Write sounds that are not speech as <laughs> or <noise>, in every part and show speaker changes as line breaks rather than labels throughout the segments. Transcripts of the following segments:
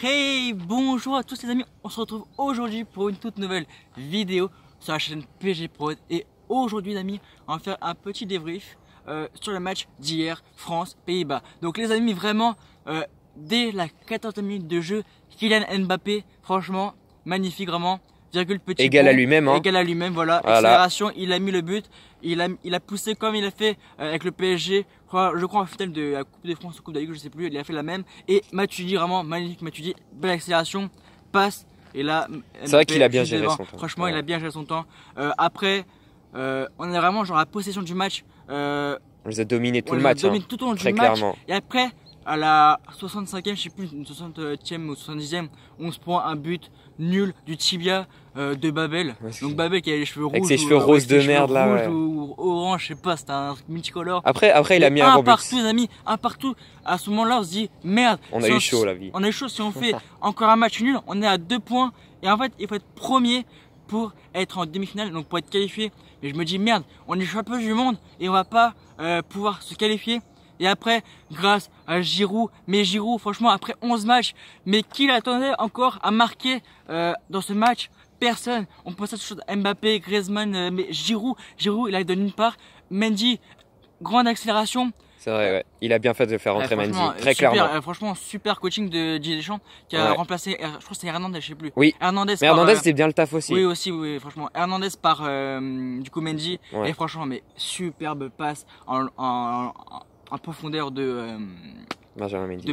Hey, bonjour à tous les amis, on se retrouve aujourd'hui pour une toute nouvelle vidéo sur la chaîne PG Pro et aujourd'hui les amis, on va faire un petit débrief euh, sur le match d'hier France-Pays-Bas. Donc les amis, vraiment, euh, dès la 14e minute de jeu, Kylian Mbappé, franchement, magnifique, vraiment, Hein. égal à lui-même à lui-même voilà, accélération il a mis le but il a il a poussé comme il a fait euh, avec le PSG je crois en finale de la Coupe de France ou Coupe de je sais plus il a fait la même et Mathieu dit vraiment magnifique dit, belle accélération passe et là c'est vrai qu'il a bien géré son temps franchement il a bien géré son temps euh, après euh, on est vraiment genre à la possession du match on les a dominés tout le match. a hein. dominés tout au long match. Clairement. Et après, à la 65e, je sais plus, une 60e ou 70e, on se prend un but nul du Tibia euh, de Babel. Donc Babel qui a les cheveux rouges. ou, roses de merde là. orange, je sais pas, c'était un multicolore. Après, après il a mis un, un partout, les amis, un partout. À ce moment-là, on se dit merde. On a eu chaud la vie. On a eu chaud si on fait <laughs> encore un match nul, on est à deux points. Et en fait, il faut être premier pour être en demi-finale, donc pour être qualifié. Et je me dis merde, on est champion du monde et on va pas euh, pouvoir se qualifier. Et après, grâce à Giroud, mais Giroud, franchement, après 11 matchs, mais qui l'attendait encore à marquer euh, dans ce match Personne. On pensait toujours à Mbappé, Griezmann, euh, mais Giroud, Giroud, il a donné une part. Mendy, grande accélération. C'est vrai, il a bien fait de faire rentrer Mendy, très clairement. Euh, franchement, super coaching de Didier Deschamps qui a remplacé, er, je crois que c'est Hernandez, je sais plus. Oui. Hernandez. Mais Hernandez, c'était bien le taf aussi. Oui, aussi, franchement. Hernandez par du coup Mendy. Et franchement, mais superbe passe en en profondeur de euh, Benjamin Mendy.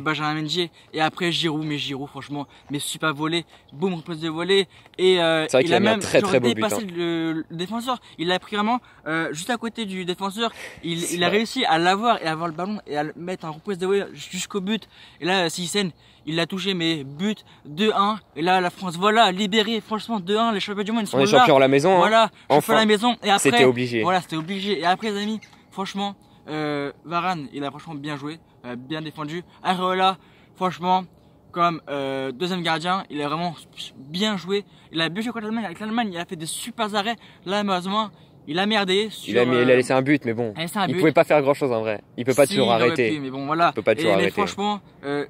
de et après Giroud mais Giroud franchement mais super volé boum reprise de volé et euh, il, a, même très, très dépassé hein. le, défenseur il l'a pris vraiment euh, juste à côté du défenseur il, il a réussi à l'avoir et à avoir le ballon et à mettre en reprise de volé jusqu'au but et là Sissène il l'a touché mais but 2-1 et là la France voilà libérée franchement 2-1 les champions du monde sont on est là. à la maison hein. voilà enfin la maison et après c'était obligé voilà c'était obligé et après les amis franchement euh, Varane, il a franchement bien joué, euh, bien défendu. Areola, franchement, comme euh, deuxième gardien, il a vraiment bien joué. Il a bien joué contre l'Allemagne. Avec l'Allemagne, il a fait des super arrêts. Là, malheureusement, il a merdé. il, a, laissé un but, mais bon. Il, pouvait pas faire grand chose en vrai. Il peut pas toujours arrêter. mais bon, voilà. Il peut pas toujours arrêter. Mais franchement,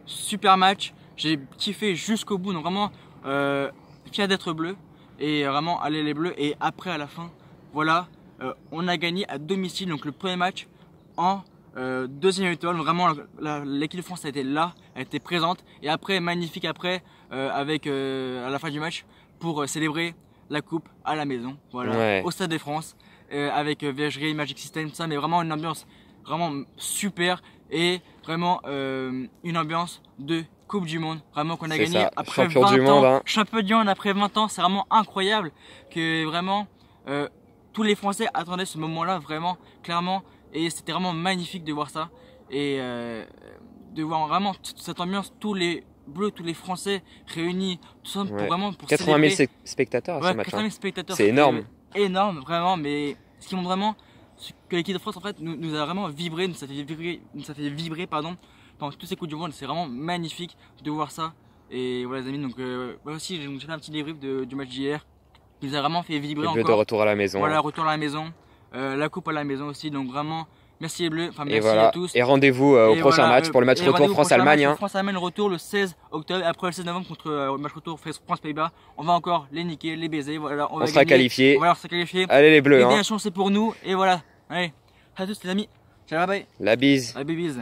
super match. J'ai kiffé jusqu'au bout. Donc vraiment, fier d'être bleu. Et vraiment, aller les bleus. Et après, à la fin, voilà, on a gagné à domicile. Donc le premier match, en euh, deuxième étoile. Vraiment, l'équipe de France a été là, a été présente. Et après, magnifique après, euh, avec euh, à la fin du match, pour célébrer la coupe à la maison, voilà, au Stade de France, avec Viagerie, Magic System, ça. Mais vraiment une ambiance vraiment super et vraiment une ambiance de Coupe du Monde, vraiment qu'on a gagné après champion 20 du ans, hein. champion après 20 ans, c'est vraiment incroyable que vraiment tous les Français attendaient ce moment-là vraiment clairement et c'était vraiment magnifique de voir ça. Et euh, de voir vraiment toute cette ambiance, tous les bleus, tous les Français réunis, tout pour vraiment pour 80 000 spectateurs ouais, ce hein. 80 C'est énorme. Énorme, vraiment. Mais ce qui montre vraiment que l'équipe de France en fait nous, a vraiment vibré, nous a fait vibrer, nous fait vibrer pardon, pendant tous ces coups du monde. C'est vraiment magnifique de voir ça. Et voilà les amis, donc euh, moi aussi j'ai fait un petit débrief du match d'hier qui nous a vraiment fait vibrer. encore. de retour à la maison. Voilà, retour à la maison. Euh, la coupe à la maison aussi. Donc vraiment, merci les Bleus. Enfin, merci à tous. Et rendez-vous euh, au prochain match pour le match retour France-Allemagne. France-Allemagne retour le 16 octobre. Après le 16 novembre contre le match retour France-Pays-Bas, on va encore les niquer, les baiser. Voilà, on, va sera qualifié. Allez les Bleus. Et hein. bien, c'est pour nous. Et voilà. Allez, à tous les amis. Ciao, bye. La bise. La bise.